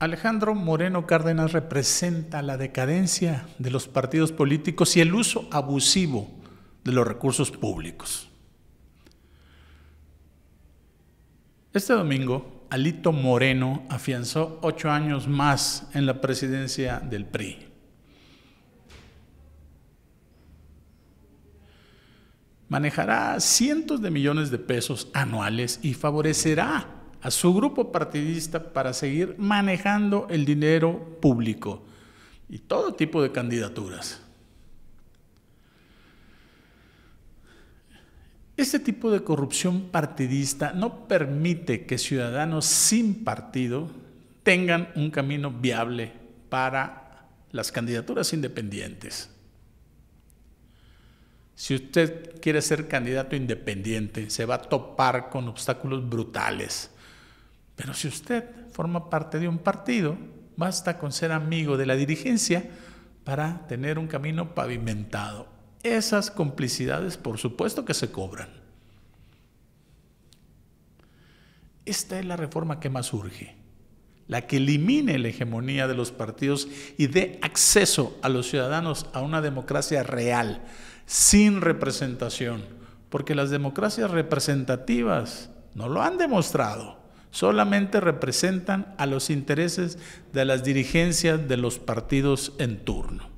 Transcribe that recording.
Alejandro Moreno Cárdenas representa la decadencia de los partidos políticos y el uso abusivo de los recursos públicos. Este domingo, Alito Moreno afianzó ocho años más en la presidencia del PRI. Manejará cientos de millones de pesos anuales y favorecerá a su grupo partidista para seguir manejando el dinero público y todo tipo de candidaturas. Este tipo de corrupción partidista no permite que ciudadanos sin partido tengan un camino viable para las candidaturas independientes. Si usted quiere ser candidato independiente, se va a topar con obstáculos brutales pero si usted forma parte de un partido, basta con ser amigo de la dirigencia para tener un camino pavimentado. Esas complicidades, por supuesto que se cobran. Esta es la reforma que más urge, la que elimine la hegemonía de los partidos y dé acceso a los ciudadanos a una democracia real, sin representación, porque las democracias representativas no lo han demostrado solamente representan a los intereses de las dirigencias de los partidos en turno.